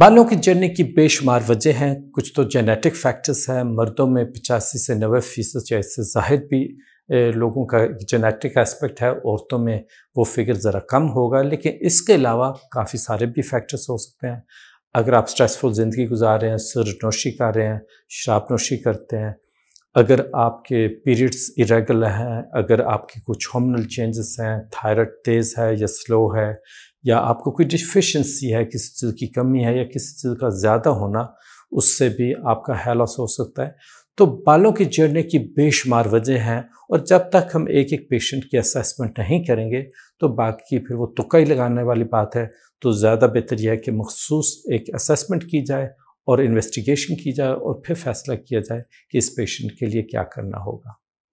बालों की जड़ने की बेशुमार वजह हैं कुछ तो जेनेटिक फैक्टर्स हैं मर्दों में पचासी से नबे फीसद या इससे ज़ाहिर भी लोगों का जेनेटिक एस्पेक्ट है औरतों में वो फिगर ज़रा कम होगा लेकिन इसके अलावा काफ़ी सारे भी फैक्टर्स हो सकते हैं अगर आप स्ट्रेसफुल ज़िंदगी गुजार रहे हैं सिर नोशी कर रहे हैं शराब नोशी करते हैं अगर आपके पीरियड्स इरेगुलर हैं अगर आपके कुछ हॉर्मोनल चेंजेस हैं थायराइड तेज़ है या स्लो है या आपको कोई डिफिशेंसी है किसी चीज़ की कमी है या किसी चीज़ का ज़्यादा होना उससे भी आपका हेयर लॉस हो सकता है तो बालों के जड़ने की बेशुमार वजह हैं और जब तक हम एक एक पेशेंट की असेसमेंट नहीं करेंगे तो बाकी फिर वो ही लगाने वाली बात है तो ज़्यादा बेहतर यह है कि मखसूस एक असेसमेंट की जाए और इन्वेस्टिगेशन की जाए और फिर फैसला किया जाए कि इस पेशेंट के लिए क्या करना होगा